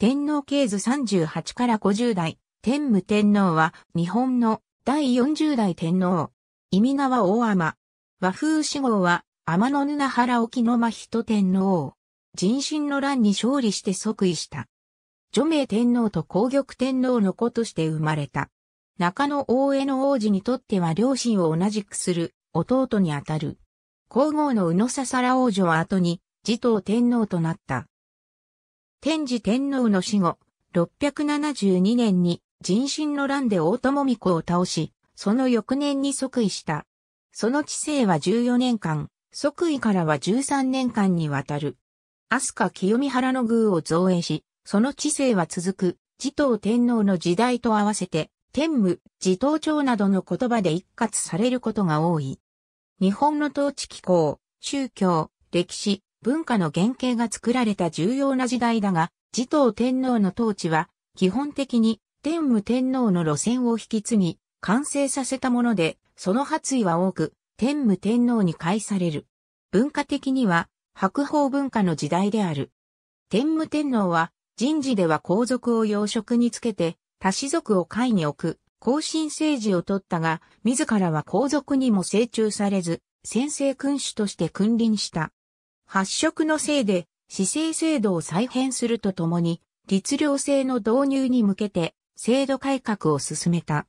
天皇経図38から50代、天武天皇は日本の第40代天皇。意味川大天。和風志号は天の布原沖の真人天皇。人心の乱に勝利して即位した。除名天皇と皇玉天皇の子として生まれた。中野大江の王子にとっては両親を同じくする弟にあたる。皇后の宇野さら王女は後に持統天皇となった。天智天皇の死後、672年に人心の乱で大友美子を倒し、その翌年に即位した。その治世は14年間、即位からは13年間にわたる。飛鳥清見原の宮を造営し、その治世は続く、持統天皇の時代と合わせて、天武、持統長などの言葉で一括されることが多い。日本の統治機構、宗教、歴史、文化の原型が作られた重要な時代だが、持統天皇の統治は、基本的に天武天皇の路線を引き継ぎ、完成させたもので、その発意は多く、天武天皇に返される。文化的には、白鵬文化の時代である。天武天皇は、人事では皇族を養殖につけて、他氏族を会に置く、後進政治を取ったが、自らは皇族にも成長されず、先制君主として君臨した。発色のせいで、姿勢制度を再編するとともに、律令制の導入に向けて、制度改革を進めた。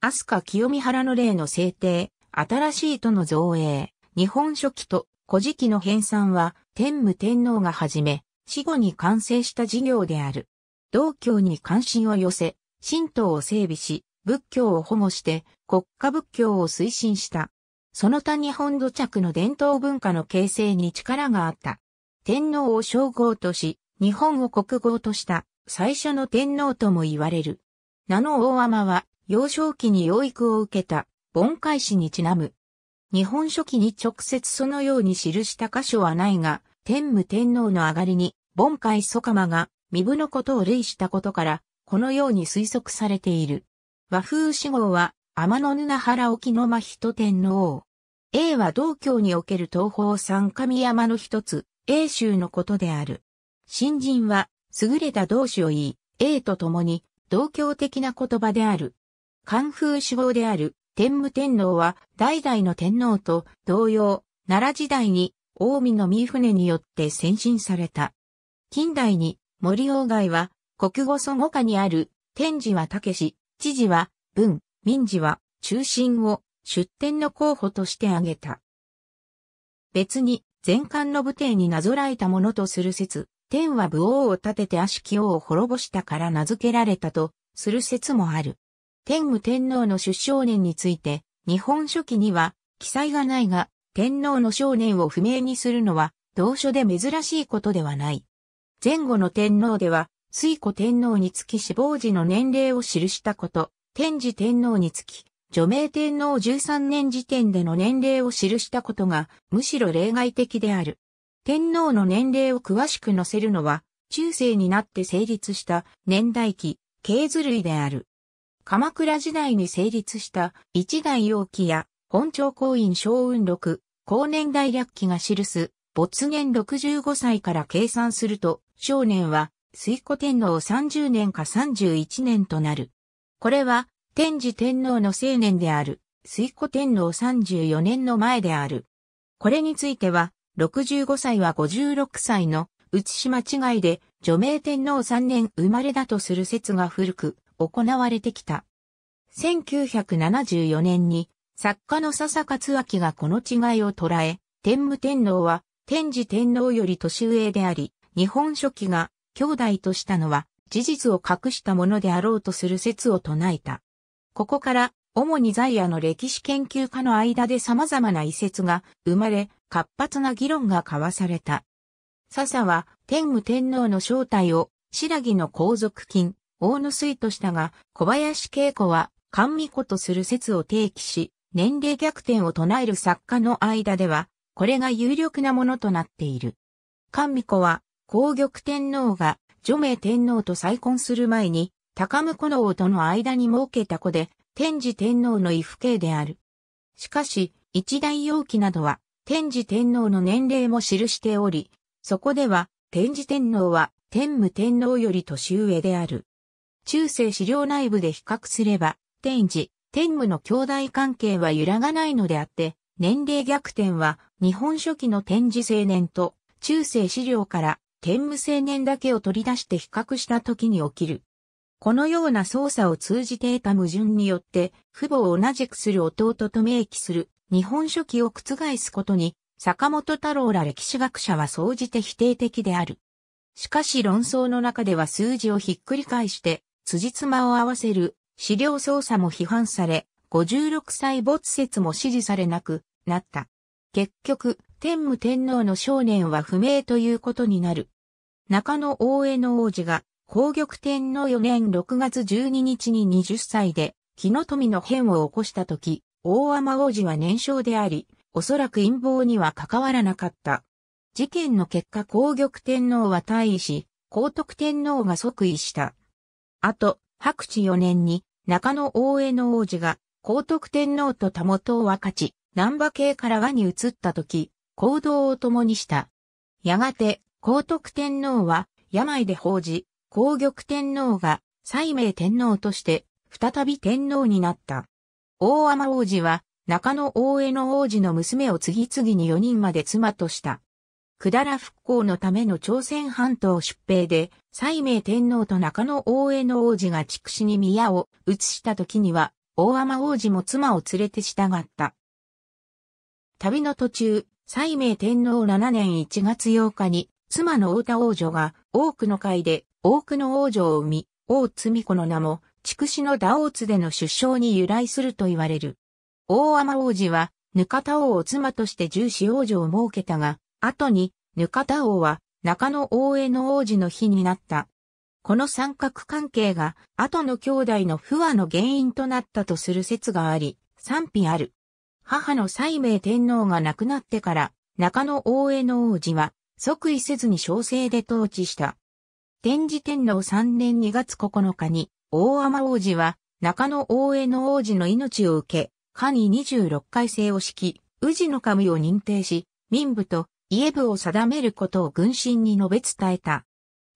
飛鳥清見原の例の制定、新しい都の造営、日本書紀と古事記の編纂は、天武天皇がはじめ、死後に完成した事業である。道教に関心を寄せ、神道を整備し、仏教を保護して、国家仏教を推進した。その他日本土着の伝統文化の形成に力があった。天皇を称号とし、日本を国号とした最初の天皇とも言われる。名の大天は幼少期に養育を受けた盆開始にちなむ。日本書紀に直接そのように記した箇所はないが、天武天皇の上がりに、盆開祖鎌が身分のことを類したことから、このように推測されている。和風死号は、天の沼原沖の真人天皇。A は道教における東方三神山の一つ、A 州のことである。新人は、優れた同志を言い、A と共に、道教的な言葉である。寒風志望である、天武天皇は、代々の天皇と同様、奈良時代に、近江の三船によって先進された。近代に、森鴎外は、国語祖語下にある、天智は武士、知事は、文、民事は中心を出典の候補として挙げた。別に、前漢の武帝になぞらえたものとする説、天は武王を立てて悪しき王を滅ぼしたから名付けられたとする説もある。天武天皇の出生年について、日本書紀には記載がないが、天皇の少年を不明にするのは、同書で珍しいことではない。前後の天皇では、水古天皇につき死亡時の年齢を記したこと、天智天皇につき、除名天皇13年時点での年齢を記したことが、むしろ例外的である。天皇の年齢を詳しく載せるのは、中世になって成立した年代記、経図類である。鎌倉時代に成立した一代陽記や本朝公院昭雲録、後年代略記が記す没年65歳から計算すると、少年は、水古天皇30年か31年となる。これは、天智天皇の青年である、水古天皇34年の前である。これについては、65歳は56歳の、内し間違いで、除名天皇3年生まれだとする説が古く、行われてきた。1974年に、作家の笹勝明がこの違いを捉え、天武天皇は、天智天皇より年上であり、日本書紀が兄弟としたのは、事実を隠したものであろうとする説を唱えた。ここから、主に在野の歴史研究家の間で様々な遺説が生まれ、活発な議論が交わされた。笹は天武天皇の正体を白木の皇族金、大野水としたが、小林恵子は神美子とする説を提起し、年齢逆転を唱える作家の間では、これが有力なものとなっている。神美子は、皇玉天皇が女名天皇と再婚する前に、高婿の王との間に設けた子で、天智天皇の異父兄である。しかし、一大容器などは、天智天皇の年齢も記しており、そこでは、天智天皇は、天武天皇より年上である。中世資料内部で比較すれば、天智、天武の兄弟関係は揺らがないのであって、年齢逆転は、日本初期の天智青年と、中世資料から天無青年だけを取り出して比較した時に起きる。このような操作を通じて得た矛盾によって、父母を同じくする弟と明記する日本書紀を覆すことに、坂本太郎ら歴史学者は総じて否定的である。しかし論争の中では数字をひっくり返して、辻褄を合わせる資料操作も批判され、56歳没説も支持されなくなった。結局、天武天皇の少年は不明ということになる。中野大江の王子が、皇玉天皇4年6月12日に20歳で、木の富の変を起こしたとき、大天王子は年少であり、おそらく陰謀には関わらなかった。事件の結果皇玉天皇は退位し、皇徳天皇が即位した。あと、白地4年に、中野大江の王子が、皇徳天皇と田元を分かち、南馬系から和に移った時、行動を共にした。やがて、皇徳天皇は病で報じ、皇玉天皇が西明天皇として再び天皇になった。大天王子は中野大江の王子の娘を次々に4人まで妻とした。百済復興のための朝鮮半島出兵で、西明天皇と中野大江の王子が畜死に宮を移した時には、大天王子も妻を連れて従った。旅の途中、西明天皇7年1月8日に、妻の太田王女が、多くの会で、多くの王女を生み、王美子の名も、筑紫の打王津での出生に由来すると言われる。大天王子は、ぬかた王を妻として重視王女を設けたが、後に、ぬかた王は、中野大江の王子の日になった。この三角関係が、後の兄弟の不和の原因となったとする説があり、賛否ある。母の西明天皇が亡くなってから、中野大江の王子は、即位せずに小生で統治した。天智天皇3年2月9日に、大天王子は、中野大江の王子の命を受け、下に26回生を敷き、宇治の神を認定し、民部と家部を定めることを軍神に述べ伝えた。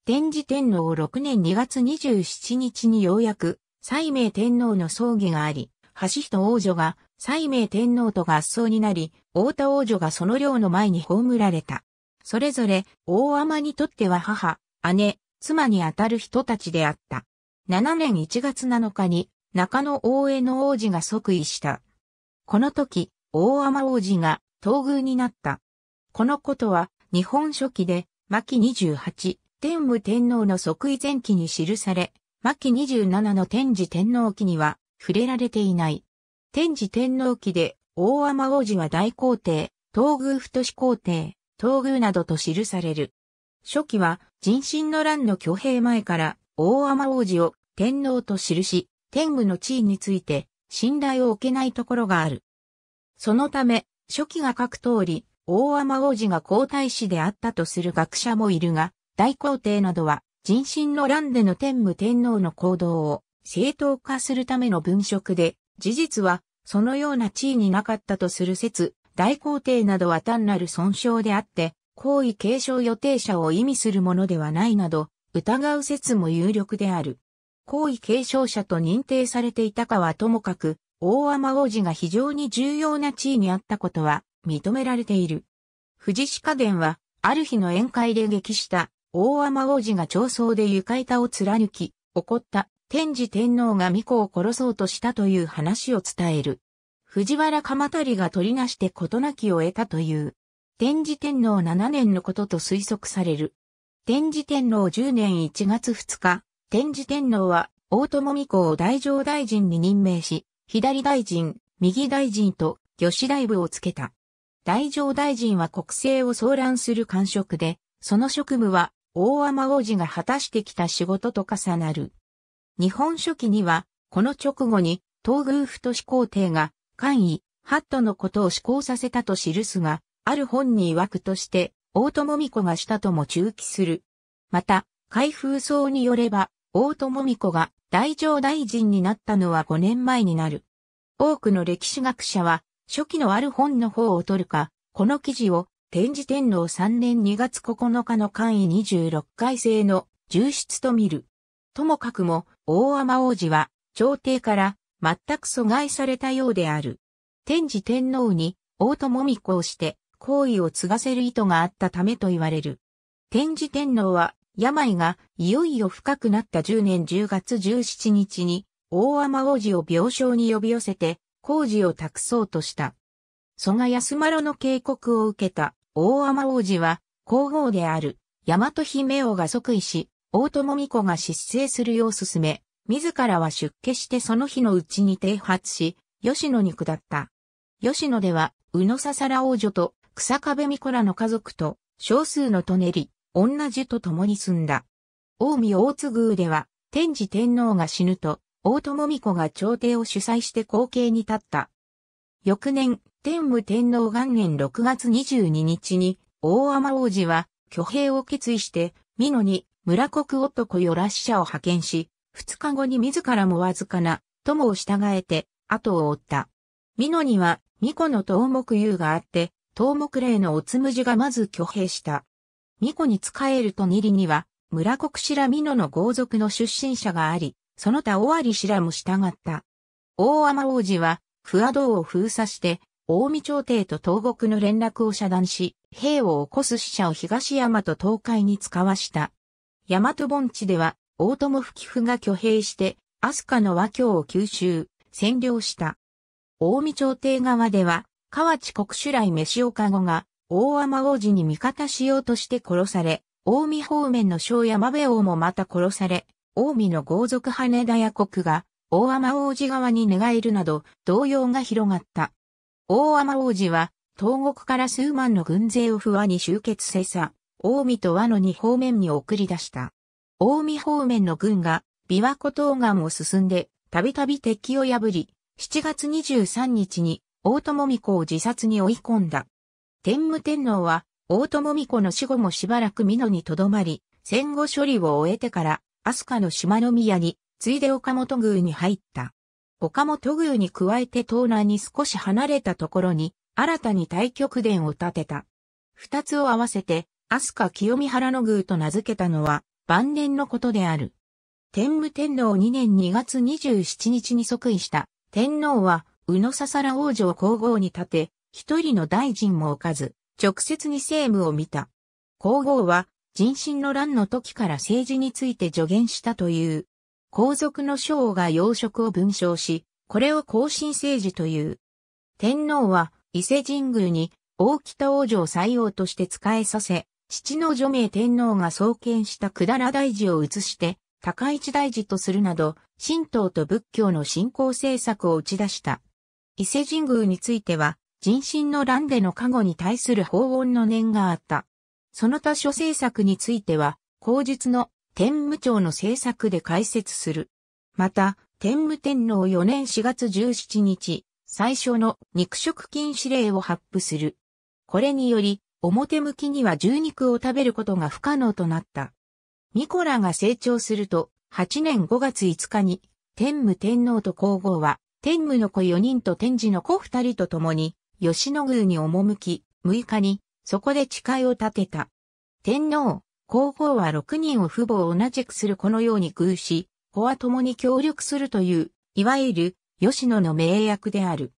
天智天皇6年2月27日にようやく、西明天皇の葬儀があり、橋人王女が西明天皇と合奏になり、大田王女がその領の前に葬られた。それぞれ、大天にとっては母、姉、妻にあたる人たちであった。7年1月7日に、中野大江の王子が即位した。この時、大天王子が、東宮になった。このことは、日本書紀で、巻28、天武天皇の即位前期に記され、巻27の天智天皇期には、触れられていない。天智天皇記で、大天王子は大皇帝、東宮太子皇帝、東宮などと記される。初期は、人心の乱の挙兵前から、大天王子を天皇と記し、天武の地位について、信頼を置けないところがある。そのため、初期が書く通り、大天王子が皇太子であったとする学者もいるが、大皇帝などは、人心の乱での天武天皇の行動を正当化するための文職で、事実はそのような地位になかったとする説、大皇帝などは単なる損傷であって、皇位継承予定者を意味するものではないなど、疑う説も有力である。皇位継承者と認定されていたかはともかく、大天王子が非常に重要な地位にあったことは認められている。藤士家伝は、ある日の宴会で激した大天王子が長僧で床板を貫き、怒った天智天皇が巫女を殺そうとしたという話を伝える。藤原鎌足が取りなして事なきを得たという。天智天皇7年のことと推測される。天智天皇10年1月2日、天智天皇は大友巫女を大乗大臣に任命し、左大臣、右大臣と御子大部をつけた。大乗大臣は国政を騒乱する官職で、その職務は大天王子が果たしてきた仕事と重なる。日本書紀には、この直後に、東宮太市皇帝が、官位、ハットのことを施行させたと記すが、ある本に曰くとして、大友美子がしたとも中記する。また、開封層によれば、大友美子が大乗大臣になったのは5年前になる。多くの歴史学者は、初期のある本の方を取るか、この記事を、天智天皇3年2月9日の官位26回生の、重出と見る。ともかくも、大天王子は、朝廷から全く阻害されたようである。天智天皇に、大友御子をして、皇位を継がせる意図があったためと言われる。天智天皇は、病がいよいよ深くなった10年10月17日に、大天王子を病床に呼び寄せて、工事を託そうとした。蘇我安丸の警告を受けた大天王子は、皇后である、大和姫王が即位し、大友美子が失政するよう進め、自らは出家してその日のうちに停発し、吉野に下った。吉野では、宇野さら王女と草壁美子らの家族と少数のとねり、女樹と共に住んだ。大見大津宮では、天智天皇が死ぬと、大友美子が朝廷を主催して後継に立った。翌年、天武天皇元年6月22日に、大天王子は、挙兵を決意して、美濃に村国男よら死者を派遣し、二日後に自らもわずかな、友を従えて、後を追った。美濃には、巫女の東木優があって、東木霊のおつむじがまず挙兵した。巫女に仕えると二里には、村国氏ら美濃の豪族の出身者があり、その他尾張氏らも従った。大天王子は、不和道を封鎖して、大見朝廷と東国の連絡を遮断し、兵を起こす死者を東山と東海に使わした。大和盆地では、大友不寄付が挙兵して、飛鳥の和京を吸収、占領した。大見朝廷側では、河内国主来飯岡後が、大天王子に味方しようとして殺され、大見方面の小山部王もまた殺され、大見の豪族羽田屋国が、大天王子側に寝返るなど、動揺が広がった。大天王子は、東国から数万の軍勢を不和に集結せさ。大見と和の二方面に送り出した。大見方面の軍が、琵琶湖東岸を進んで、たびたび敵を破り、7月23日に、大友美子を自殺に追い込んだ。天武天皇は、大友美子の死後もしばらく美濃に留まり、戦後処理を終えてから、飛鳥の島宮に、ついで岡本宮に入った。岡本宮に加えて東南に少し離れたところに、新たに大極殿を建てた。二つを合わせて、飛鳥清見原の宮と名付けたのは、晩年のことである。天武天皇2年2月27日に即位した天皇は、宇野さら王女を皇后に立て、一人の大臣も置かず、直接に政務を見た。皇后は、人心の乱の時から政治について助言したという。皇族の将が養殖を文章し、これを更新政治という。天皇は、伊勢神宮に、大北王女を採用として仕えさせ、父の女名天皇が創建した百済大寺を移して、高市大寺とするなど、神道と仏教の信仰政策を打ち出した。伊勢神宮については、人心の乱での加護に対する法音の念があった。その他諸政策については、後述の天武朝の政策で解説する。また、天武天皇4年4月17日、最初の肉食禁止令を発布する。これにより、表向きには獣肉を食べることが不可能となった。ミコラが成長すると、8年5月5日に、天武天皇と皇后は、天武の子4人と天智の子2人と共に、吉野宮に赴き、6日に、そこで誓いを立てた。天皇、皇后は6人を父母を同じくするこのように偶し、子は共に協力するという、いわゆる、吉野の名役である。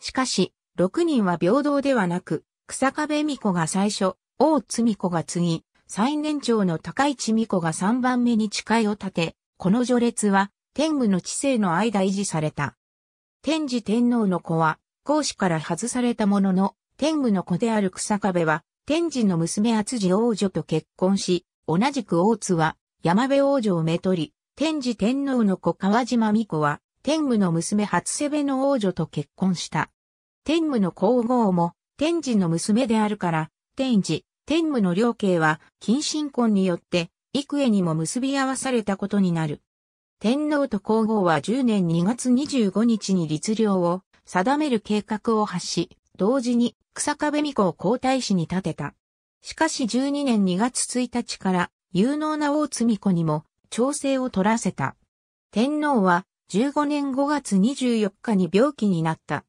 しかし、6人は平等ではなく、草壁美子が最初、大津美子が次、最年長の高市美子が3番目に誓いを立て、この序列は天武の治世の間維持された。天智天皇の子は皇子から外されたものの、天武の子である草壁は天智の娘厚地王女と結婚し、同じく大津は山部王女をめとり、天智天皇の子川島美子は天武の娘初瀬部の王女と結婚した。天武の皇后も天智の娘であるから、天智、天武の両家は、近親婚によって、幾重にも結び合わされたことになる。天皇と皇后は10年2月25日に律令を定める計画を発し、同時に草壁巫女を皇太子に立てた。しかし12年2月1日から有能な大津巫女にも調整を取らせた。天皇は15年5月24日に病気になった。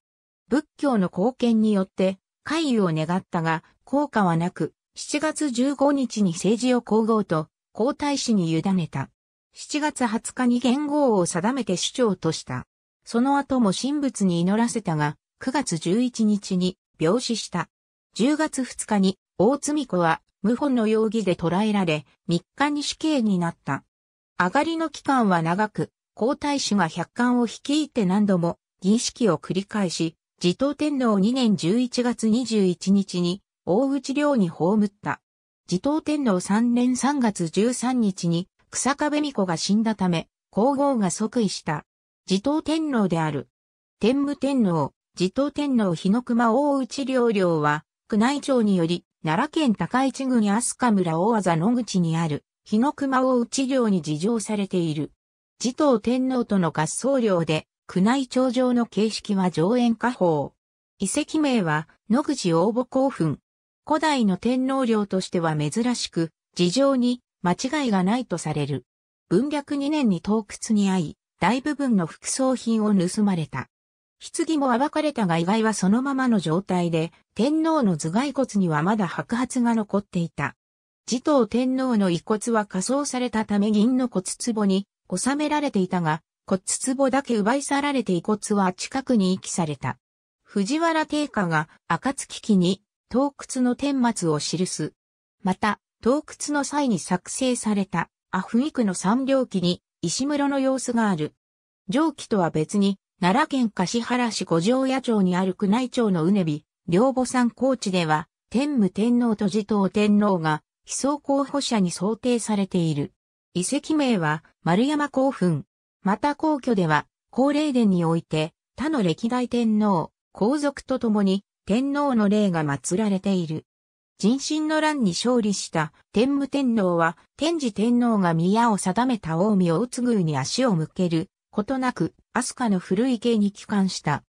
仏教の貢献によって回遊を願ったが、効果はなく、7月15日に政治を皇后と皇太子に委ねた。7月20日に元号を定めて首長とした。その後も神仏に祈らせたが、9月11日に病死した。10月2日に大津美子は謀反の容疑で捕らえられ、3日に死刑になった。上がりの期間は長く、皇太子が百官を率いて何度も儀式を繰り返し、自統天皇2年11月21日に大内領に葬った。自統天皇3年3月13日に草壁美子が死んだため、皇后が即位した。自統天皇である。天武天皇、自統天皇日の熊大内領領は、宮内庁により、奈良県高市郡飛鳥村大技野口にある、日の熊大内領に事情されている。自統天皇との合奏領で、宮内庁上の形式は上演下方。遺跡名は、野口応募興奮。古代の天皇陵としては珍しく、事情に間違いがないとされる。文略2年に洞窟に遭い、大部分の副葬品を盗まれた。棺も暴かれたが意外はそのままの状態で、天皇の頭蓋骨にはまだ白髪が残っていた。持統天皇の遺骨は火葬されたため銀の骨壺に収められていたが、骨壺だけ奪い去られて遺骨は近くに遺棄された。藤原定家が赤月期に洞窟の天末を記す。また、洞窟の際に作成されたアフイクの三両記に石室の様子がある。上記とは別に、奈良県柏原市五条野町にある宮内町のうねび、両母山高地では、天武天皇と持統天皇が、被葬候補者に想定されている。遺跡名は、丸山興奮。また皇居では、皇霊殿において、他の歴代天皇、皇族と共に、天皇の霊が祀られている。人心の乱に勝利した天武天皇は、天智天皇が宮を定めた近江大津宮に足を向けることなく、飛鳥の古池に帰還した。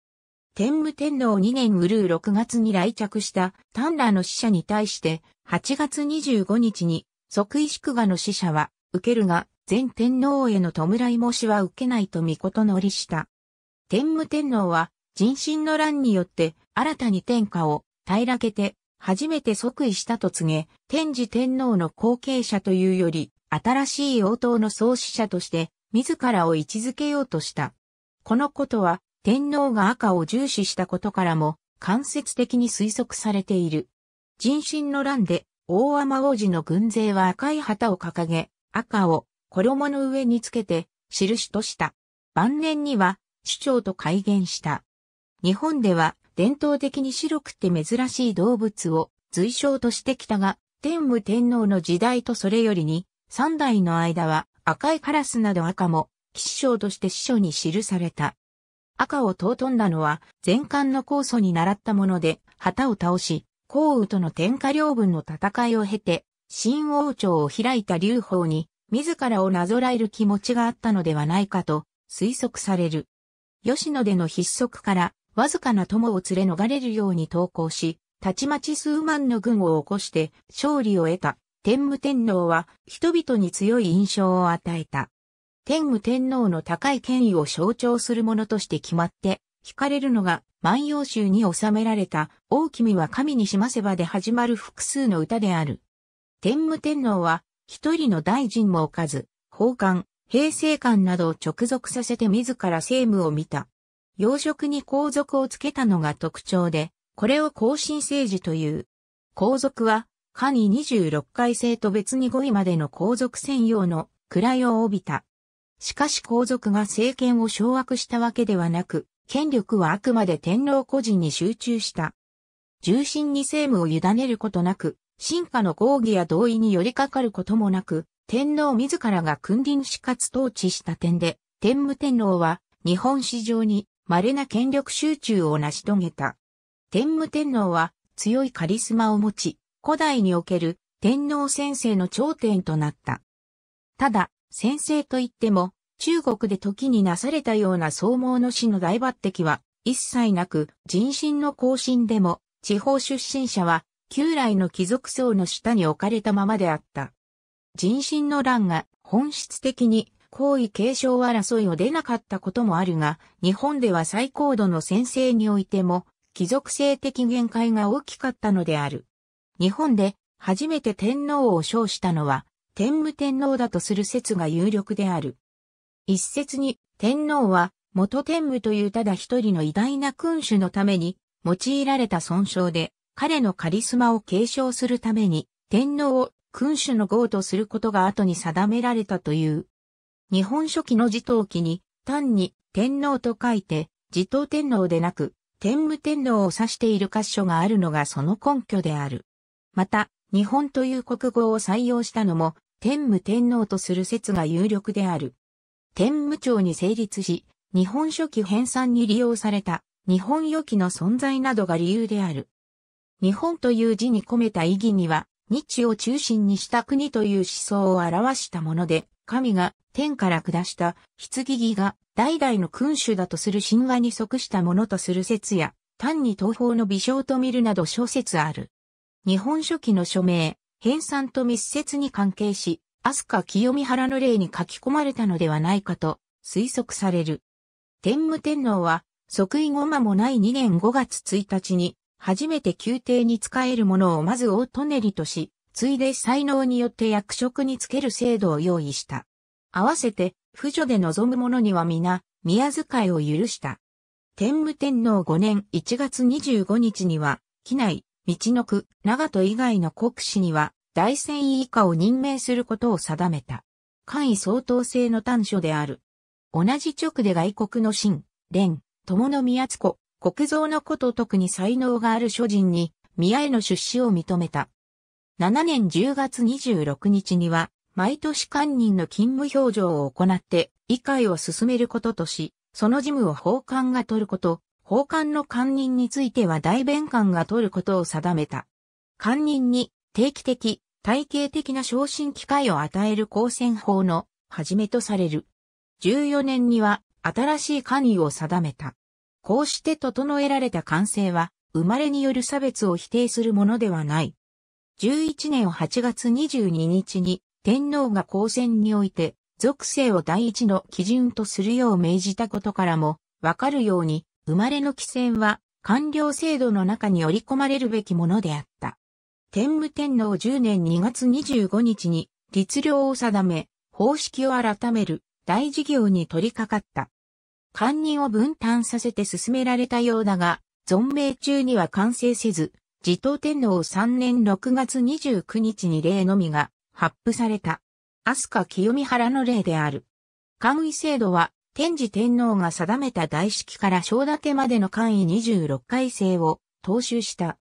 天武天皇2年うるう6月に来着した丹羅の使者に対して、8月25日に即位祝賀の使者は、受けるが、前天皇への弔い申しは受けないと御事乗りした。天武天皇は、人心の乱によって新たに天下を平らけて初めて即位したと告げ、天智天皇の後継者というより、新しい王党の創始者として、自らを位置づけようとした。このことは、天皇が赤を重視したことからも、間接的に推測されている。人心の乱で、大天王子の軍勢は赤い旗を掲げ、赤を衣の上につけて、印とした。晩年には、市長と改元した。日本では、伝統的に白くて珍しい動物を随称としてきたが、天武天皇の時代とそれよりに、三代の間は赤いカラスなど赤も、騎士賞として師匠に記された。赤を尊んだのは、前漢の酵素に習ったもので、旗を倒し、皇羽との天下両軍の戦いを経て、新王朝を開いた劉邦に、自らをなぞらえる気持ちがあったのではないかと推測される。吉野での筆足からわずかな友を連れ逃れるように投降し、たちまち数万の軍を起こして勝利を得た天武天皇は人々に強い印象を与えた。天武天皇の高い権威を象徴するものとして決まって、惹かれるのが万葉集に収められた大君は神にしませばで始まる複数の歌である。天武天皇は一人の大臣も置かず、法官、平成官などを直属させて自ら政務を見た。要職に皇族をつけたのが特徴で、これを後進政治という。皇族は、下に26回生と別に5位までの皇族専用の位を帯びた。しかし皇族が政権を掌握したわけではなく、権力はあくまで天皇個人に集中した。重心に政務を委ねることなく、進化の合議や同意に寄りかかることもなく、天皇自らが君臨しかつ統治した点で、天武天皇は日本史上に稀な権力集中を成し遂げた。天武天皇は強いカリスマを持ち、古代における天皇先生の頂点となった。ただ、先生といっても、中国で時になされたような総毛の死の大抜擢は一切なく、人心の更新でも、地方出身者は旧来の貴族層の下に置かれたままであった。人心の乱が本質的に皇位継承争いを出なかったこともあるが、日本では最高度の先制においても、貴族性的限界が大きかったのである。日本で初めて天皇を称したのは、天武天皇だとする説が有力である。一説に、天皇は元天武というただ一人の偉大な君主のために用いられた尊称で、彼のカリスマを継承するために、天皇を君主の号とすることが後に定められたという。日本書紀の字頭記に、単に天皇と書いて、字頭天皇でなく、天武天皇を指している箇所があるのがその根拠である。また、日本という国語を採用したのも、天武天皇とする説が有力である。天武朝に成立し、日本書紀編纂に利用された、日本予期の存在などが理由である。日本という字に込めた意義には、日を中心にした国という思想を表したもので、神が天から下した棺木が代々の君主だとする神話に即したものとする説や、単に東方の微笑と見るなど諸説ある。日本書紀の署名、編纂と密接に関係し、飛鳥清美原の例に書き込まれたのではないかと推測される。天武天皇は即位後間もない2年5月1日に初めて宮廷に仕える者をまず大トネリとし、ついで才能によって役職につける制度を用意した。合わせて、婦女で望む者には皆、宮遣いを許した。天武天皇5年1月25日には、機内、道の区、長門以外の国士には、大戦位以下を任命することを定めた。簡易相当制の端緒である。同じ直で外国の新、連、友の宮津子、国蔵のこと特に才能がある諸人に、宮への出資を認めた。7年10月26日には、毎年官人の勤務表情を行って、議会を進めることとし、その事務を法官が取ること、法官の官人については大弁官が取ることを定めた。官人に定期的、体系的な昇進機会を与える公選法のはじめとされる。14年には新しい官位を定めた。こうして整えられた完成は、生まれによる差別を否定するものではない。11年8月22日に、天皇が公選において、属性を第一の基準とするよう命じたことからも、わかるように、生まれの規制は、官僚制度の中に織り込まれるべきものであった。天武天皇10年2月25日に、律令を定め、方式を改める大事業に取り掛かった。官人を分担させて進められたようだが、存命中には完成せず、自統天皇3年6月29日に例のみが発布された。飛鳥清見原の例である。官位制度は、天智天皇が定めた大式から小立までの官位26回生を踏襲した。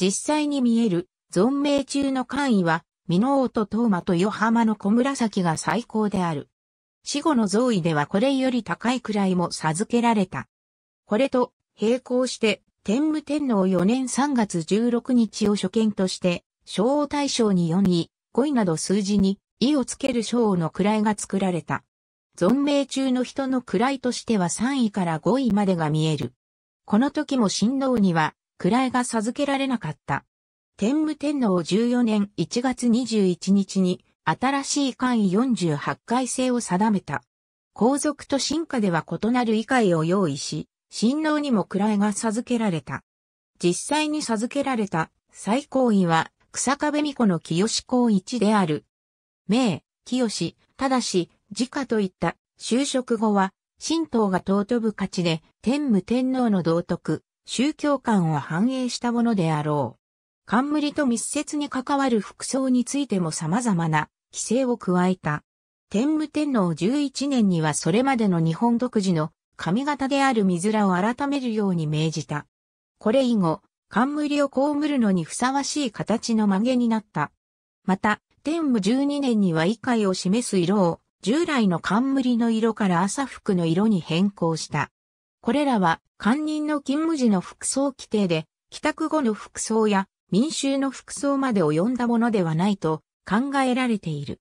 実際に見える存命中の官位は、美濃と東馬と横浜の小紫が最高である。死後の贈位ではこれより高い位も授けられた。これと並行して天武天皇4年3月16日を初見として昭王大将に4位、5位など数字に位をつける昭王の位が作られた。存命中の人の位としては3位から5位までが見える。この時も神道には位が授けられなかった。天武天皇14年1月21日に新しい簡易48回制を定めた。皇族と進化では異なる異界を用意し、親王にも位が授けられた。実際に授けられた最高位は、草壁巫女の清公一である。名、清、ただし、自家といった、就職後は、神道が尊ぶ価値で、天武天皇の道徳、宗教観を反映したものであろう。冠と密接に関わる服装についても様々な規制を加えた。天武天皇11年にはそれまでの日本独自の髪型である水らを改めるように命じた。これ以後、冠を被るのにふさわしい形の曲げになった。また、天武12年には異界を示す色を従来の冠の色から朝服の色に変更した。これらは、官人の勤務時の服装規定で、帰宅後の服装や民衆の服装まで及んだものではないと考えられている。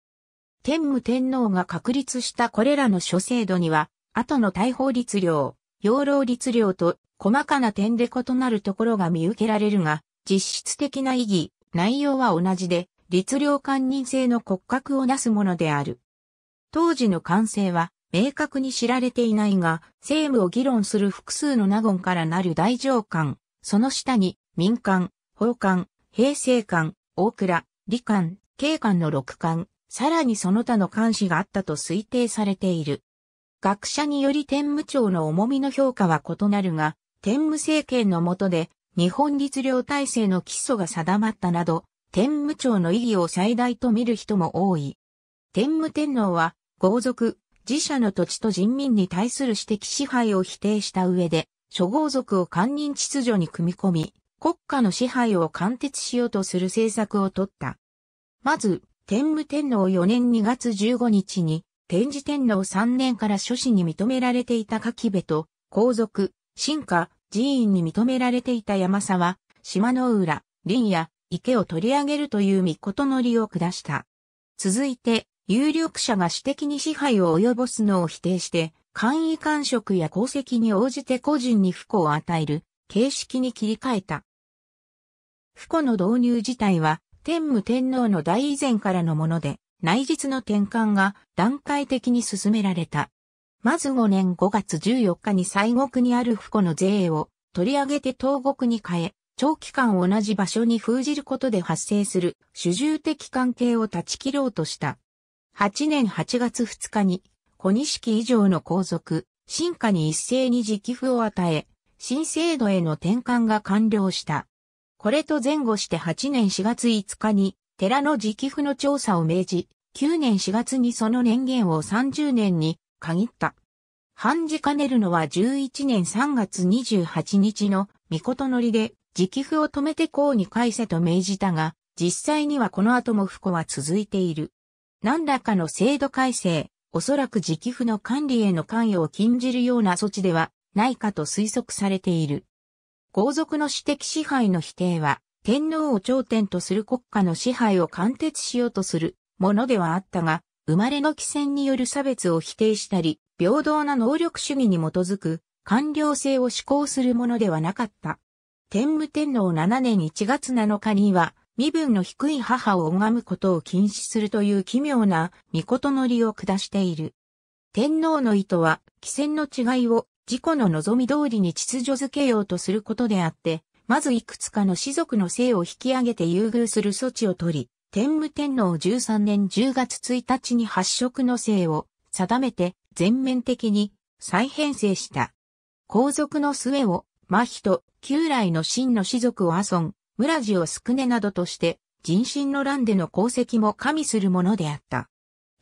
天武天皇が確立したこれらの諸制度には、後の大法律令、養老律令と細かな点で異なるところが見受けられるが、実質的な意義、内容は同じで、律令官人制の骨格をなすものである。当時の完成は明確に知られていないが、政務を議論する複数の納言からなる大上官、その下に民間、法官、平成官、大倉、理官、警官の六官、さらにその他の監視があったと推定されている。学者により天武朝の重みの評価は異なるが、天武政権の下で日本律令体制の基礎が定まったなど、天武朝の意義を最大と見る人も多い。天武天皇は、豪族、自社の土地と人民に対する私的支配を否定した上で、諸豪族を官人秩序に組み込み、国家の支配を貫徹しようとする政策を取った。まず、天武天皇4年2月15日に、天智天皇3年から諸子に認められていた柿部と、皇族、進化、寺院に認められていた山沢、島の浦、林や池を取り上げるという御事のりを下した。続いて、有力者が私的に支配を及ぼすのを否定して、簡易官職や功績に応じて個人に不幸を与える形式に切り替えた。不幸の導入自体は天武天皇の大以前からのもので、内実の転換が段階的に進められた。まず5年5月14日に西国にある不庫の税を取り上げて東国に変え、長期間同じ場所に封じることで発生する主従的関係を断ち切ろうとした。8年8月2日に、小錦以上の皇族、進化に一斉に直付を与え、新制度への転換が完了した。これと前後して8年4月5日に、寺の直付の調査を命じ、9年4月にその年限を30年に限った。半時兼ねるのは11年3月28日の御事のりで、直付を止めて公に返せと命じたが、実際にはこの後も不幸は続いている。何らかの制度改正、おそらく直付の管理への関与を禁じるような措置ではないかと推測されている。皇族の私的支配の否定は、天皇を頂点とする国家の支配を貫徹しようとするものではあったが、生まれの寄戦による差別を否定したり、平等な能力主義に基づく官僚制を施行するものではなかった。天武天皇7年1月7日には、身分の低い母を拝むことを禁止するという奇妙な御事の理を下している。天皇の意図は、寄戦の違いを自己の望み通りに秩序づけようとすることであって、まずいくつかの士族の姓を引き上げて優遇する措置を取り、天武天皇13年10月1日に発色の姓を定めて全面的に再編成した。皇族の末を、真人、旧来の真の士族を阿孫、村地を宿根などとして、人心の乱での功績も加味するものであった。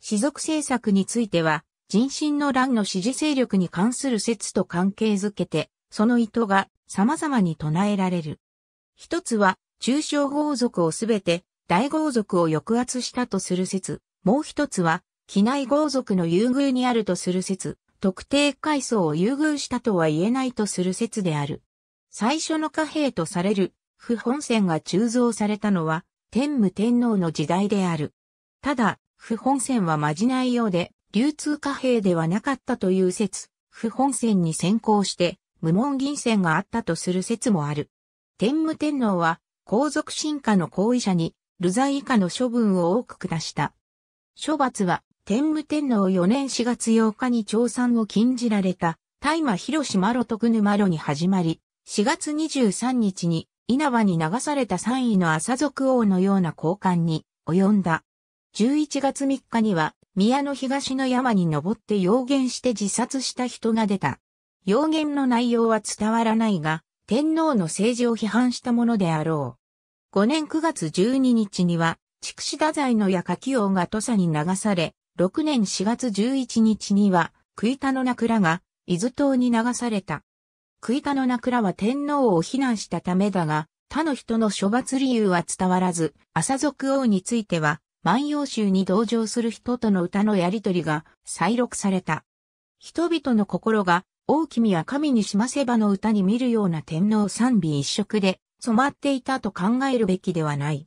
士族政策については、人心の乱の支持勢力に関する説と関係づけて、その意図が様々に唱えられる。一つは、中小豪族をすべて大豪族を抑圧したとする説、もう一つは、機内豪族の優遇にあるとする説、特定階層を優遇したとは言えないとする説である。最初の貨幣とされる、不本線が鋳造されたのは、天武天皇の時代である。ただ、不本線はまじないようで、流通貨幣ではなかったという説、不本線に先行して無門銀線があったとする説もある。天武天皇は皇族進化の行為者に、流罪以下の処分を多く下した。処罰は、天武天皇4年4月8日に調産を禁じられた、大麻広島路徳沼路に始まり、4月23日に稲葉に流された3位の朝族王のような交換に及んだ。11月3日には宮の東の山に登って妖言して自殺した人が出た。妖言の内容は伝わらないが、天皇の政治を批判したものであろう。5年9月12日には、筑紫太宰の矢柿王が土佐に流され、6年4月11日には、杭田の名が、伊豆島に流された。杭田の名は天皇を非難したためだが、他の人の処罰理由は伝わらず、朝族王については、万葉集に同情する人との歌のやりとりが再録された。人々の心が、大君は神にしませばの歌に見るような天皇賛美一色で染まっていたと考えるべきではない。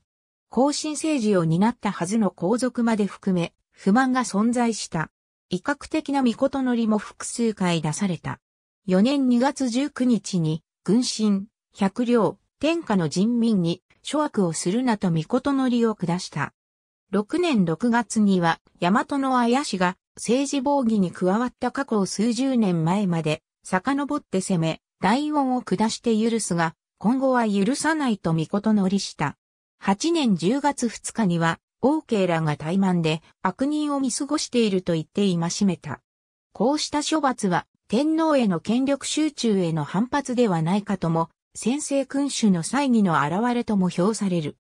後進政治を担ったはずの皇族まで含め、不満が存在した。威嚇的な御事のりも複数回出された。4年2月19日に、軍神、百両、天下の人民に、諸悪をするなと御事のりを下した。6年6月には、大和の綾氏が政治防御に加わった過去を数十年前まで遡って攻め、大音を下して許すが、今後は許さないと見事のりした。8年10月2日には、王慶らが怠慢で悪人を見過ごしていると言って今しめた。こうした処罰は、天皇への権力集中への反発ではないかとも、先制君主の際議の現れとも評される。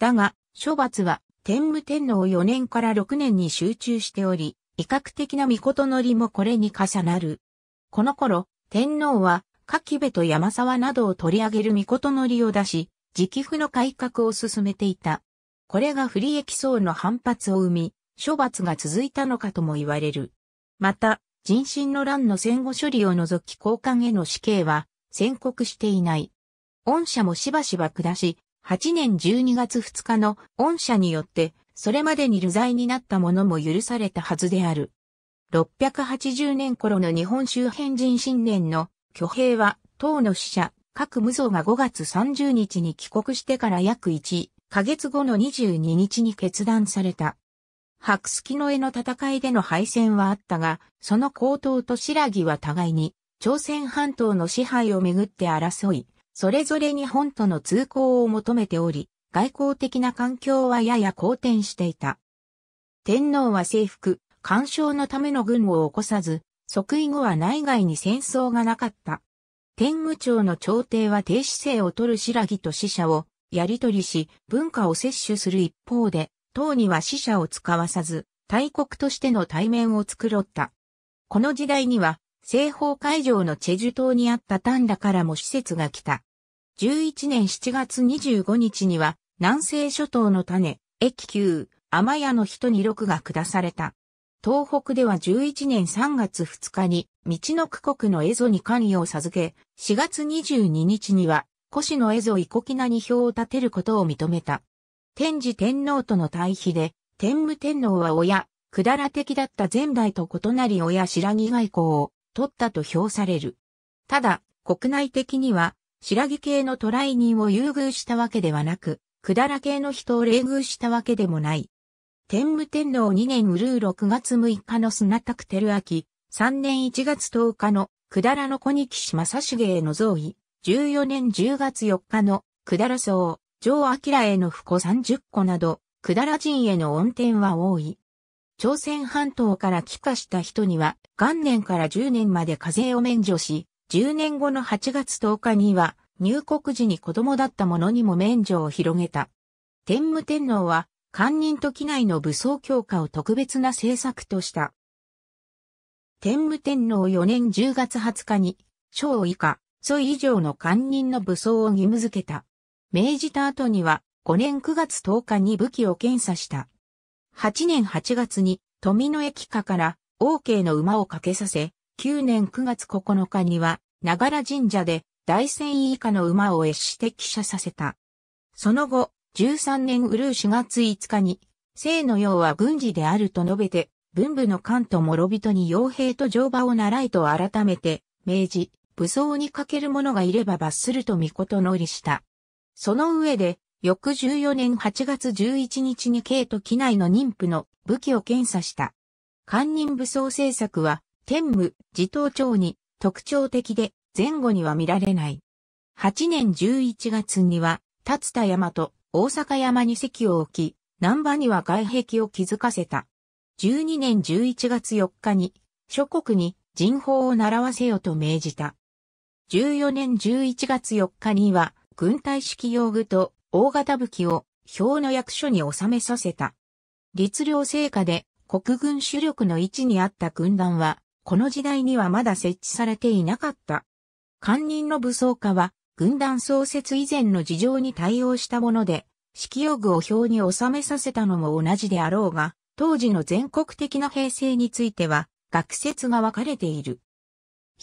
だが、処罰は天武天皇4年から6年に集中しており、威嚇的な御事のりもこれに重なる。この頃、天皇は、柿部と山沢などを取り上げる御事のりを出し、直布の改革を進めていた。これが不利益層の反発を生み、処罰が続いたのかとも言われる。また、人心の乱の戦後処理を除き交換への死刑は、宣告していない。恩赦もしばしば下し、8年12月2日の恩赦によって、それまでに流罪になった者も許されたはずである。680年頃の日本周辺人新年の挙兵は、党の使者、各無造が5月30日に帰国してから約1ヶ月後の22日に決断された。白月の絵の戦いでの敗戦はあったが、その高等と白木は互いに、朝鮮半島の支配をめぐって争い、それぞれ日本との通行を求めており、外交的な環境はやや好転していた。天皇は征服、干渉のための軍を起こさず、即位後は内外に戦争がなかった。天武朝の朝廷は低姿勢を取る白木と死者をやり取りし、文化を摂取する一方で、唐には死者を使わさず、大国としての対面を作ろった。この時代には、西方海上のチェジュ島にあった丹羅からも施設が来た。11年7月25日には、南西諸島の種、駅級、天谷の人に録が下された。東北では11年3月2日に、道の区国の蝦夷に関与を授け、4月22日には、古市の蝦夷遺国なに票を立てることを認めた。天智天皇との対比で、天武天皇は親、くだら的だった前代と異なり親白木外交を、取ったと評される。ただ、国内的には、白木系の渡来人を優遇したわけではなく、くだら系の人を冷遇したわけでもない。天武天皇2年うるう6月6日の砂拓照明、3年1月10日のくだらの小西正重への贈位、14年10月4日のくだら僧、上明への不古30個など、くだら人への恩典は多い。朝鮮半島から帰化した人には、元年から10年まで課税を免除し、10年後の8月10日には、入国時に子供だった者にも免除を広げた。天武天皇は、官人と機内の武装強化を特別な政策とした。天武天皇4年10月20日に、小以下、祖以上の官人の武装を義務付けた。命じた後には、5年9月10日に武器を検査した。8年8月に富野駅下から王慶の馬をかけさせ、9年9月9日には、長良神社で大戦以下の馬を越して汽車させた。その後、13年うるう4月5日に、生の用は軍事であると述べて、文武の官と諸人に傭兵と乗馬を習いと改めて、明治、武装にかける者がいれば罰すると見事のりした。その上で、翌14年8月11日に京都機内の妊婦の武器を検査した。官人武装政策は、天武、自頭庁に特徴的で、前後には見られない。8年11月には、立田山と大阪山に席を置き、南波には外壁を築かせた。12年11月4日に、諸国に人法を習わせよと命じた。14年11月4日には、軍隊式用具と大型武器を表の役所に収めさせた。律令成果で国軍主力の位置にあった軍団は、この時代にはまだ設置されていなかった。官人の武装化は、軍団創設以前の事情に対応したもので、揮用具を表に収めさせたのも同じであろうが、当時の全国的な平成については、学説が分かれている。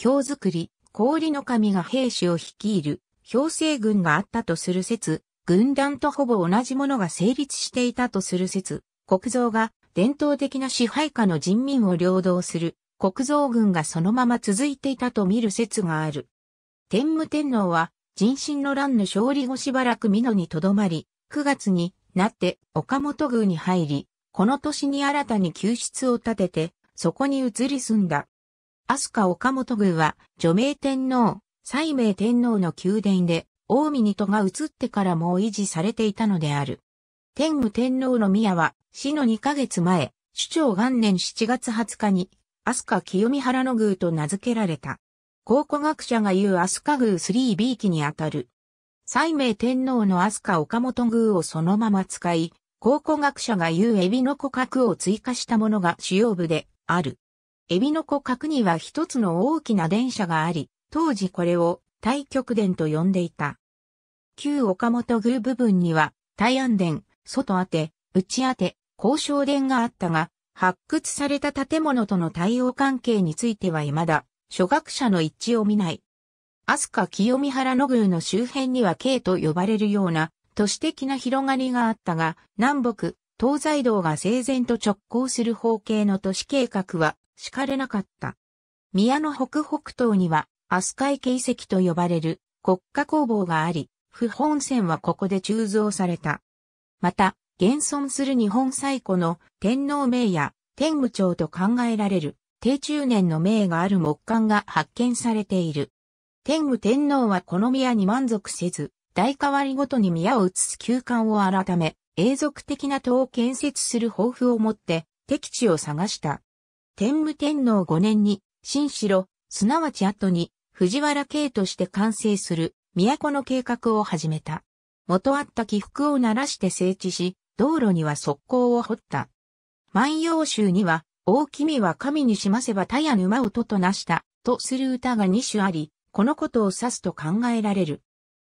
表作り、氷の神が兵士を率いる、表政軍があったとする説、軍団とほぼ同じものが成立していたとする説、国蔵が伝統的な支配下の人民を領導する国蔵軍がそのまま続いていたと見る説がある。天武天皇は人心の乱の勝利後しばらく美濃に留まり、9月になって岡本宮に入り、この年に新たに救出を立てて、そこに移り住んだ。飛鳥岡本宮は、除名天皇、西明天皇の宮殿で、近江に戸が移ってからも維持されていたのである。天武天皇の宮は、死の2ヶ月前、首長元年7月20日に、飛鳥清見原の宮と名付けられた。考古学者が言う飛鳥宮 3B 期にあたる。西明天皇の飛鳥岡本宮をそのまま使い、考古学者が言うエビの骨格を追加したものが主要部である。エビの骨格には一つの大きな電車があり、当時これを太極殿と呼んでいた。旧岡本宮部分には、大安殿、外当て、内当て、交渉殿があったが、発掘された建物との対応関係については未だ、諸学者の一致を見ない。飛鳥清見原野宮の周辺には京と呼ばれるような、都市的な広がりがあったが、南北、東西道が整然と直行する方形の都市計画は敷かれなかった。宮の北北東には、飛鳥池遺跡と呼ばれる国家工房があり、不本線はここで鋳造された。また、現存する日本最古の天皇名や天武町と考えられる、低中年の名がある木管が発見されている。天武天皇はこの宮に満足せず、代替わりごとに宮を移す休館を改め、永続的な塔を建設する抱負を持って、敵地を探した。天武天皇5年に、新城、すなわち後に、藤原家として完成する、都の計画を始めた。元あった起伏を鳴らして整地し、道路には速攻を掘った。万葉集には、大君は神にしませば他や沼をととなした、とする歌が二種あり、このことを指すと考えられる。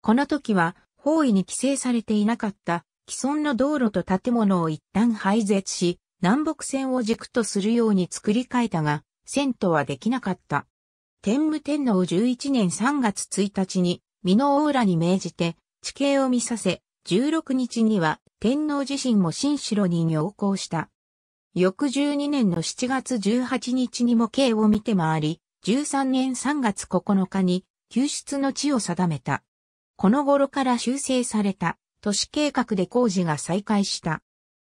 この時は、方位に規制されていなかった、既存の道路と建物を一旦廃絶し、南北線を軸とするように作り変えたが、遷都はできなかった。天武天皇11年3月1日に美濃浦に命じて地形を見させ、16日には天皇自身も新城に行幸した。翌12年の7月18日にも型を見て回り、13年3月9日に救出の地を定めた。この頃から修正された都市計画で工事が再開した。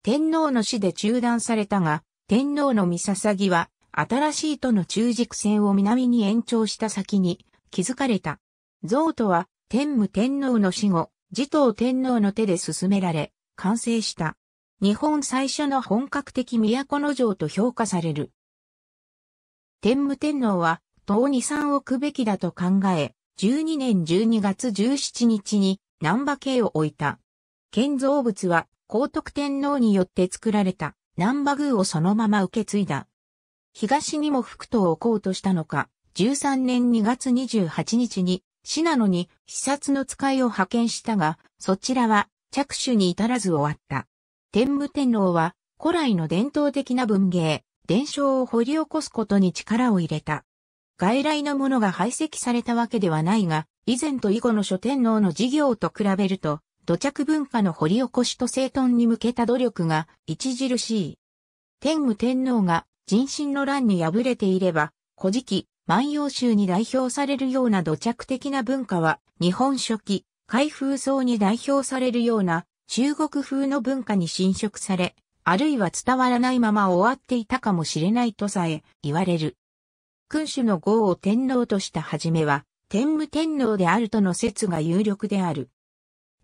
天皇の死で中断されたが、天皇の三捧は新しい都の中軸線を南に延長した先に築かれた像とは、天武天皇の死後、持統天皇の手で進められ、完成した。日本最初の本格的都の城と評価される。天武天皇は、党に参を置くべきだと考え、12年12月17日に南波家を置いた。建造物は、皇徳天皇によって作られた南波宮をそのまま受け継いだ。東にも福島を置こうとしたのか、13年2月28日に死なのに視察の使いを派遣したが、そちらは着手に至らず終わった。天武天皇は古来の伝統的な文芸、伝承を掘り起こすことに力を入れた。外来のものが排斥されたわけではないが、以前と以後の諸天皇の事業と比べると、土着文化の掘り起こしと整頓に向けた努力が著しい。天武天皇が人心の乱に敗れていれば、古事記、万葉集に代表されるような土着的な文化は、日本初期、開封層に代表されるような中国風の文化に侵食され、あるいは伝わらないまま終わっていたかもしれないとさえ言われる。君主の号を天皇としたはじめは、天武天皇であるとの説が有力である。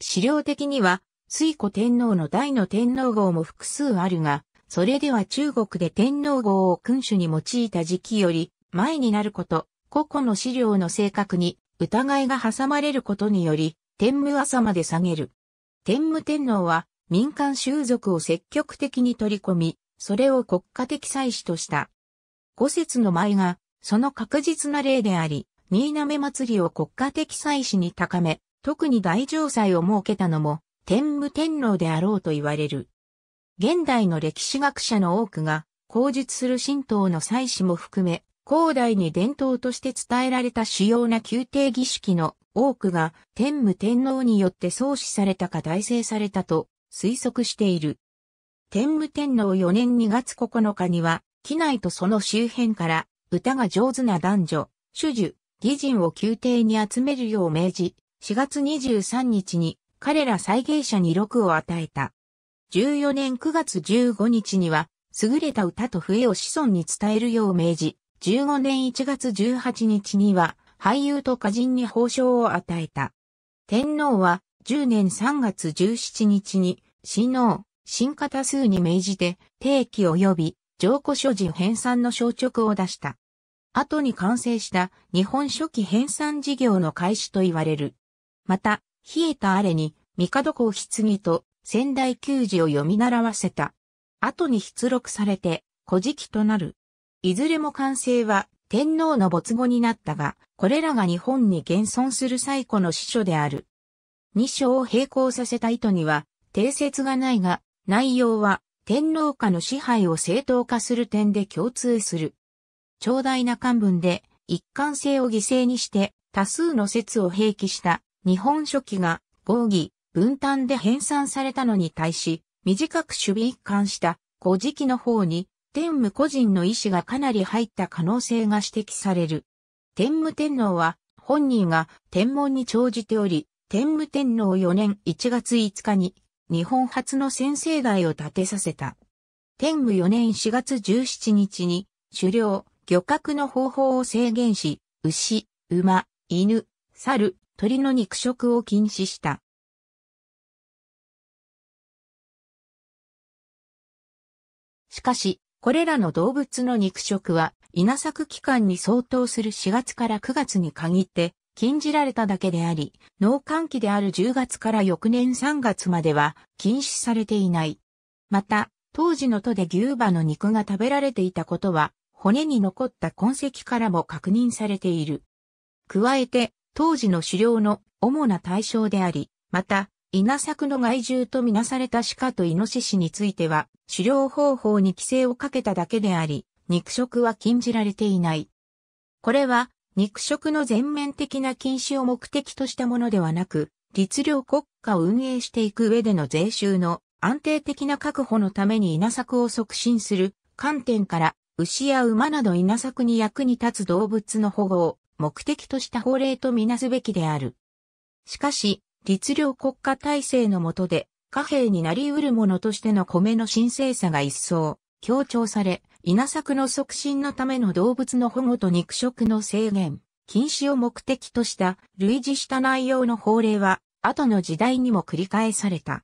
資料的には、水古天皇の大の天皇号も複数あるが、それでは中国で天皇号を君主に用いた時期より前になること、個々の資料の正確に疑いが挟まれることにより、天武朝まで下げる。天武天皇は民間習俗を積極的に取り込み、それを国家的祭祀とした。五節の舞が、その確実な例であり、新滑祭りを国家的祭祀に高め、特に大城祭を設けたのも、天武天皇であろうと言われる。現代の歴史学者の多くが、口述する神道の祭祀も含め、後代に伝統として伝えられた主要な宮廷儀式の多くが天武天皇によって創始されたか大成されたと推測している。天武天皇4年2月9日には、機内とその周辺から歌が上手な男女、主樹、義人を宮廷に集めるよう命じ、4月23日に彼ら再芸者に録を与えた。14年9月15日には、優れた歌と笛を子孫に伝えるよう命じ、15年1月18日には俳優と歌人に褒章を与えた。天皇は10年3月17日に、新王、新型数に命じて、定期及び上古書事編纂の消直を出した。後に完成した日本書紀編纂事業の開始と言われる。また、冷えたあれに、帝公棺と仙台球児を読み習わせた。後に出録されて、古事記となる。いずれも完成は天皇の没後になったが、これらが日本に現存する最古の司書である。二章を並行させた意図には、定説がないが、内容は天皇下の支配を正当化する点で共通する。長大な漢文で一貫性を犠牲にして多数の説を併記した日本書紀が合議、分担で編纂されたのに対し、短く守備一貫した古事記の方に天武個人の意思がかなり入った可能性が指摘される。天武天皇は本人が天文に長じており、天武天皇4年1月5日に日本初の先生代を建てさせた。天武4年4月17日に狩猟、漁獲の方法を制限し、牛、馬、犬、猿、鳥の肉食を禁止した。しかし、これらの動物の肉食は稲作期間に相当する4月から9月に限って禁じられただけであり、農寒期である10月から翌年3月までは禁止されていない。また、当時の都で牛馬の肉が食べられていたことは、骨に残った痕跡からも確認されている。加えて、当時の狩猟の主な対象であり、また、稲作の害獣とみなされた鹿とイノシシについては、狩猟方法に規制をかけただけであり、肉食は禁じられていない。これは、肉食の全面的な禁止を目的としたものではなく、律令国家を運営していく上での税収の安定的な確保のために稲作を促進する観点から、牛や馬など稲作に役に立つ動物の保護を目的とした法令とみなすべきである。しかし、律令国家体制の下で、貨幣になり得るものとしての米の神聖さが一層、強調され、稲作の促進のための動物の保護と肉食の制限、禁止を目的とした類似した内容の法令は、後の時代にも繰り返された。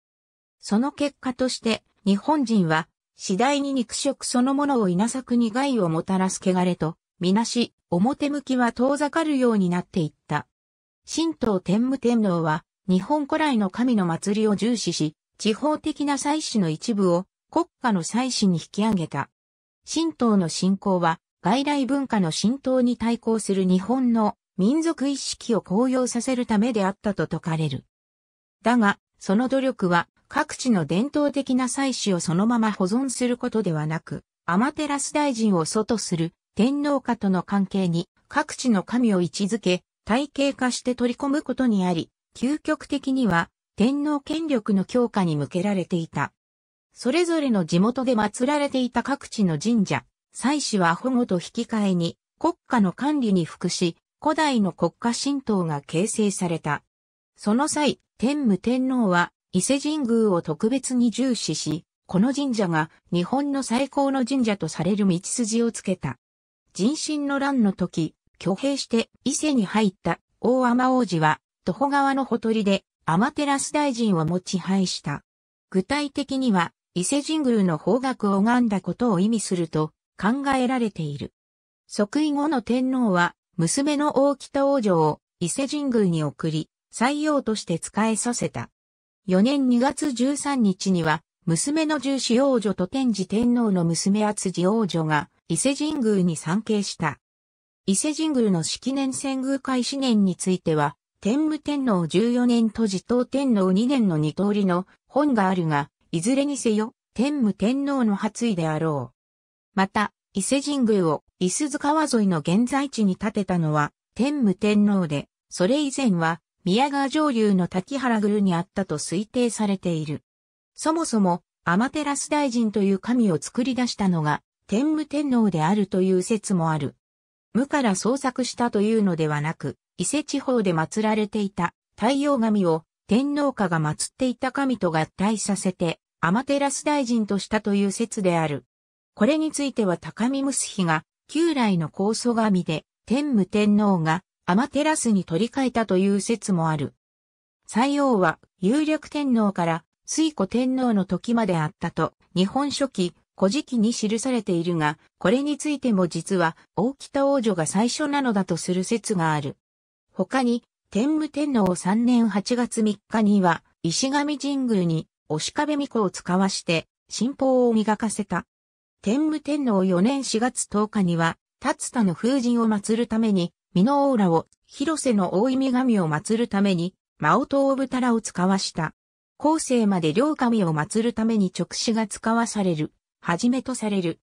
その結果として、日本人は、次第に肉食そのものを稲作に害をもたらす汚れと、みなし、表向きは遠ざかるようになっていった。神道天武天皇は、日本古来の神の祭りを重視し、地方的な祭祀の一部を国家の祭祀に引き上げた。神道の信仰は外来文化の浸透に対抗する日本の民族意識を高揚させるためであったと説かれる。だが、その努力は各地の伝統的な祭祀をそのまま保存することではなく、アマテラス大臣を祖とする天皇家との関係に各地の神を位置づけ、体系化して取り込むことにあり、究極的には天皇権力の強化に向けられていた。それぞれの地元で祀られていた各地の神社、祭祀は保護と引き換えに国家の管理に服し、古代の国家神道が形成された。その際、天武天皇は伊勢神宮を特別に重視し、この神社が日本の最高の神社とされる道筋をつけた。人心の乱の時、挙兵して伊勢に入った大天王子は徒歩側のほとりで、天照大臣を持ち配した。具体的には、伊勢神宮の方角を拝んだことを意味すると考えられている。即位後の天皇は、娘の大北王女を伊勢神宮に送り、採用として使えさせた。4年2月13日には、娘の重子王女と天智天皇の娘厚地王女が伊勢神宮に参詣した。伊勢神宮の式年遷宮開始年については、天武天皇14年と持東天皇2年の二通りの本があるが、いずれにせよ、天武天皇の発意であろう。また、伊勢神宮を伊鈴川沿いの現在地に建てたのは天武天皇で、それ以前は宮川上流の滝原宮にあったと推定されている。そもそも、アマテラス大臣という神を作り出したのが天武天皇であるという説もある。無から創作したというのではなく、伊勢地方で祀られていた太陽神を天皇家が祀っていた神と合体させて、天照大臣としたという説である。これについては高見睦比が、旧来の高祖神で、天武天皇が天照に取り替えたという説もある。西王は、有力天皇から、水古天皇の時まであったと、日本書紀、古事記に記されているが、これについても実は、大北王女が最初なのだとする説がある。他に、天武天皇3年8月3日には、石上神宮に、押壁巫女を使わして、神宝を磨かせた。天武天皇4年4月10日には、達田の風神を祀るために、美濃オーラを、広瀬の大意神を祀るために、真音大豚らを使わした。後世まで両神を祀るために直使が使わされる、はじめとされる。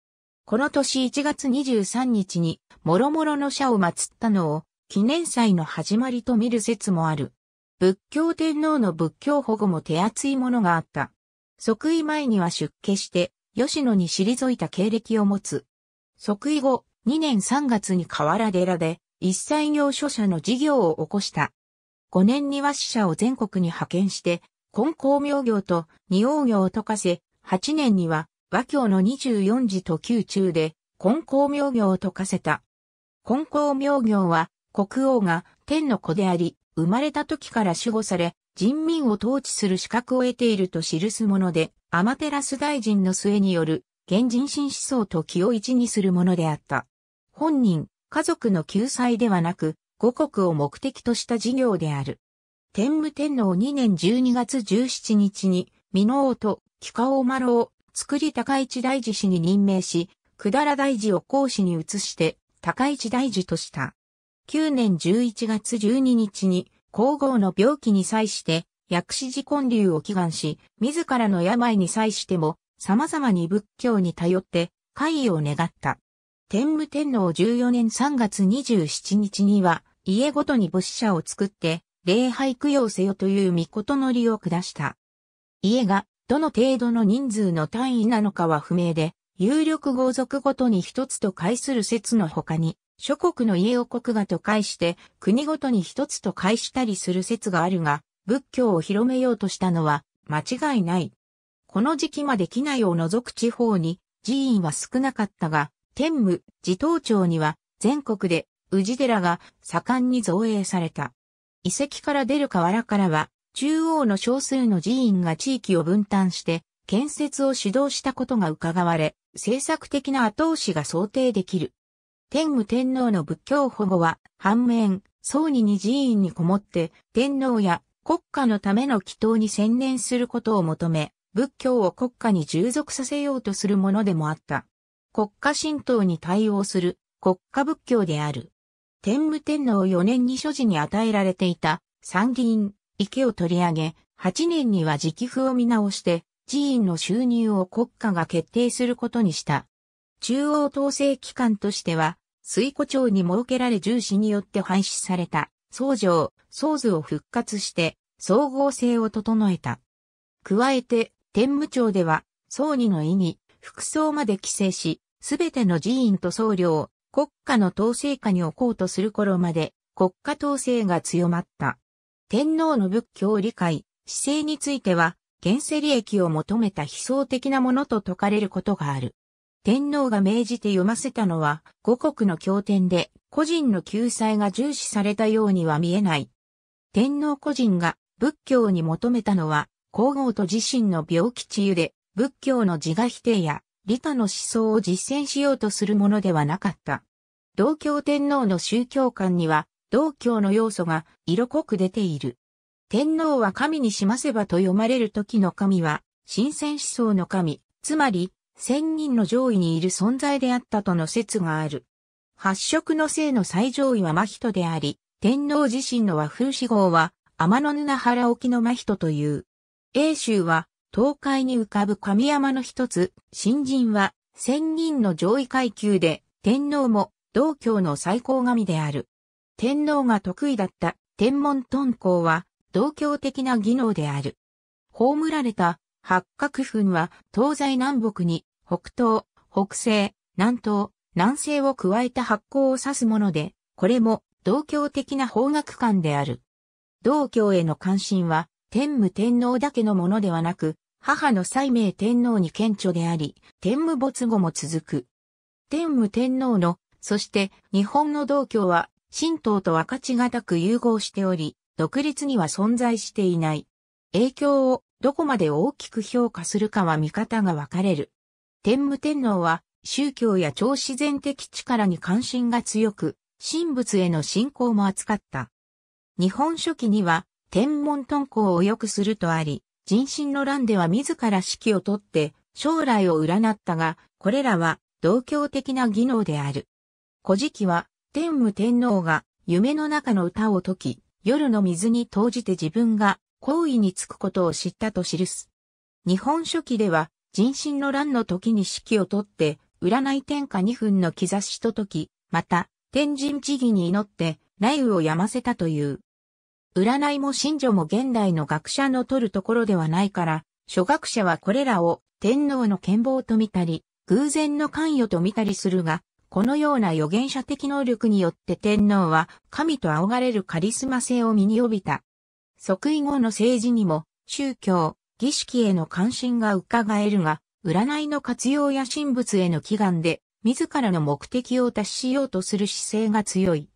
この年1月23日に、諸々の社を祀ったのを、記念祭の始まりと見る説もある。仏教天皇の仏教保護も手厚いものがあった。即位前には出家して、吉野に退いた経歴を持つ。即位後、2年3月に河原寺で、一斉行所者の事業を起こした。5年には死者を全国に派遣して、根光明業と二王業を解かせ、8年には和教の24時と宮中で根光明業を解かせた。根光明業は国王が天の子であり、生まれた時から守護され、人民を統治する資格を得ていると記すもので、アマテラス大臣の末による、現人心思想と気を一にするものであった。本人、家族の救済ではなく、五国を目的とした事業である。天武天皇2年12月17日に、美濃王と木川王丸を作り高市大寺氏に任命し、だら大臣を講師に移して、高市大寺とした。9年11月12日に皇后の病気に際して薬師寺建立を祈願し、自らの病に際しても様々に仏教に頼って会を願った。天武天皇14年3月27日には家ごとに仏社を作って礼拝供養せよという御事のりを下した。家がどの程度の人数の単位なのかは不明で、有力豪族ごとに一つと解する説の他に、諸国の家を国画と解して国ごとに一つと解したりする説があるが、仏教を広めようとしたのは間違いない。この時期まで機内を除く地方に寺院は少なかったが、天武、地頭町には全国で宇治寺が盛んに造営された。遺跡から出る河原からは、中央の少数の寺院が地域を分担して、建設を指導したことが伺われ、政策的な後押しが想定できる。天武天皇の仏教保護は、反面、僧に二寺院にこもって、天皇や国家のための祈祷に専念することを求め、仏教を国家に従属させようとするものでもあった。国家神道に対応する国家仏教である。天武天皇4年に所持に与えられていた参議院、池を取り上げ、8年には直付を見直して、寺院の収入を国家が決定することにした。中央統制機関としては、水湖町に設けられ重視によって廃止された、僧城、僧図を復活して、総合性を整えた。加えて、天武町では、僧尼の意に、服装まで規制し、すべての寺院と僧侶を国家の統制下に置こうとする頃まで国家統制が強まった。天皇の仏教理解、姿勢については、現世利益を求めた悲壮的なものと説かれることがある。天皇が命じて読ませたのは、五国の経典で、個人の救済が重視されたようには見えない。天皇個人が仏教に求めたのは、皇后と自身の病気治癒で、仏教の自我否定や、理科の思想を実践しようとするものではなかった。道教天皇の宗教観には、道教の要素が色濃く出ている。天皇は神にしませばと読まれる時の神は、神仙思想の神、つまり千人の上位にいる存在であったとの説がある。発色の姓の最上位は真人であり、天皇自身の和風志号は天の沼原沖の真人という。英州は東海に浮かぶ神山の一つ、新人は仙人の上位階級で、天皇も道教の最高神である。天皇が得意だった天文遁校は、道教的な技能である。葬られた八角墳は東西南北に北東、北西、南東、南西を加えた発光を指すもので、これも同教的な方角観である。同教への関心は天武天皇だけのものではなく、母の西明天皇に顕著であり、天武没後も続く。天武天皇の、そして日本の同教は神道と分かちがたく融合しており、独立には存在していない。影響をどこまで大きく評価するかは見方が分かれる。天武天皇は宗教や超自然的力に関心が強く、神仏への信仰も扱った。日本書紀には天文遁行を良くするとあり、人心の乱では自ら指揮をとって将来を占ったが、これらは同教的な技能である。古事記は天武天皇が夢の中の歌を解き、夜の水に投じて自分が好意につくことを知ったと記す。日本書紀では、人心の乱の時に指揮をとって、占い天下2分の兆しとき、また、天神地義に祈って、雷雨をやませたという。占いも神女も現代の学者の取るところではないから、初学者はこれらを天皇の健忘と見たり、偶然の関与と見たりするが、このような預言者的能力によって天皇は神と仰がれるカリスマ性を身に帯びた。即位後の政治にも、宗教、儀式への関心が伺えるが、占いの活用や神仏への祈願で、自らの目的を達しようとする姿勢が強い。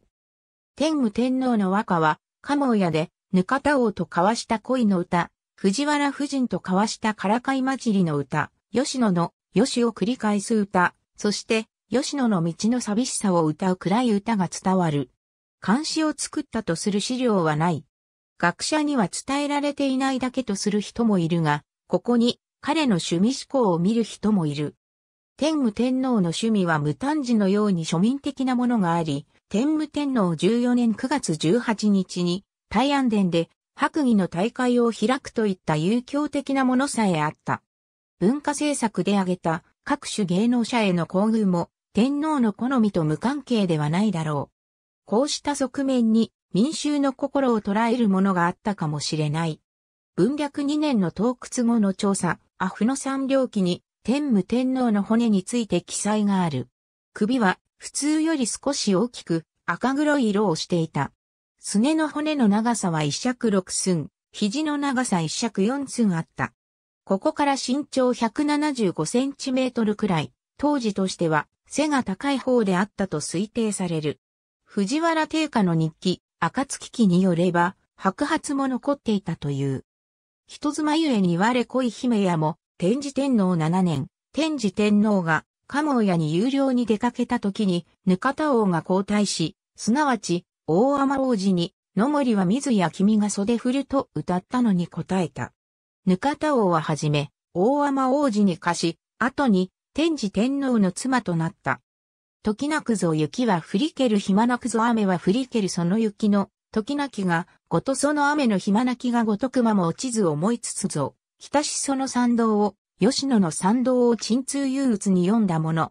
天武天皇の和歌は、鴨屋で、ぬかた王と交わした恋の歌、藤原夫人と交わしたからかいじりの歌、吉野の、吉を繰り返す歌、そして、吉野の道の寂しさを歌う暗い歌が伝わる。漢視を作ったとする資料はない。学者には伝えられていないだけとする人もいるが、ここに彼の趣味思考を見る人もいる。天武天皇の趣味は無端児のように庶民的なものがあり、天武天皇14年9月18日に、大安殿で白儀の大会を開くといった遊興的なものさえあった。文化政策で挙げた各種芸能者への厚遇も天皇の好みと無関係ではないだろう。こうした側面に民衆の心を捉えるものがあったかもしれない。文略2年の洞窟後の調査、アフの三領記に天武天皇の骨について記載がある。首は普通より少し大きく赤黒い色をしていた。すねの骨の長さは一尺六寸、肘の長さ一尺四寸あった。ここから身長175センチメートルくらい、当時としては背が高い方であったと推定される。藤原定家の日記、暁期によれば、白髪も残っていたという。人妻ゆえに我恋姫やも、天智天皇7年、天智天皇が、茂屋に有料に出かけた時に、ぬかた王が交代し、すなわち、大天王子に、野森は水や君が袖振ると歌ったのに答えた。ぬかた王ははじめ、大天王子に貸し、後に、天智天皇の妻となった。時なくぞ雪は降りける暇なくぞ雨は降りけるその雪の、時なきが、ごとその雨の暇なきがごとくまも落ちず思いつつぞ、北しその参道を、吉野の参道を鎮痛憂鬱に読んだもの。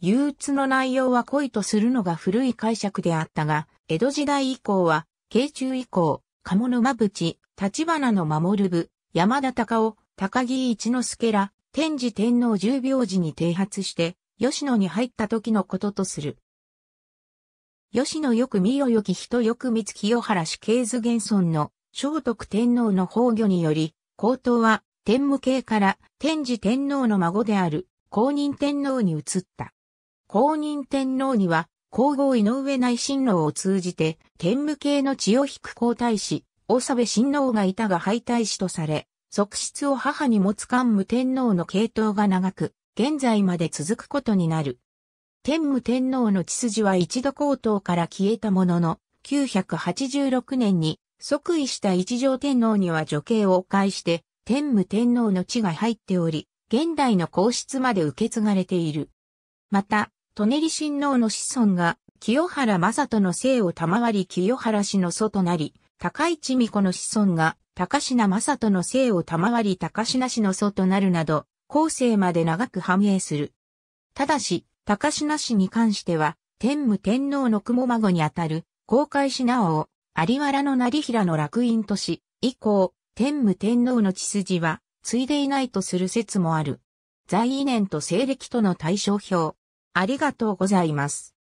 憂鬱の内容は恋とするのが古い解釈であったが、江戸時代以降は、慶中以降、鴨沼淵、立花の守る部、山田隆夫、高木一之助ら、天智天皇十病時に提発して、吉野に入った時のこととする。吉野よく見よよき人よく見つ清原氏系図現存の聖徳天皇の崩御により、皇統は天武系から天智天皇の孫である公認天皇に移った。公認天皇には皇后井上内親王を通じて天武系の血を引く皇太子、大沢部親王がいたが敗退しとされ、側室を母に持つ桓武天皇の系統が長く、現在まで続くことになる。天武天皇の血筋は一度皇統から消えたものの、986年に即位した一条天皇には女系を介して天武天皇の血が入っており、現代の皇室まで受け継がれている。また、ネリ親王の子孫が清原正人の姓を賜り清原氏の祖となり、高市美子の子孫が高品正人の姓を賜り高品氏の祖となるなど、後世まで長く繁栄する。ただし、高品氏に関しては、天武天皇の雲孫にあたる、公開しなおを、有原の成平の楽印とし、以降、天武天皇の血筋は、継いでいないとする説もある。在位年と西暦との対照表。ありがとうございます。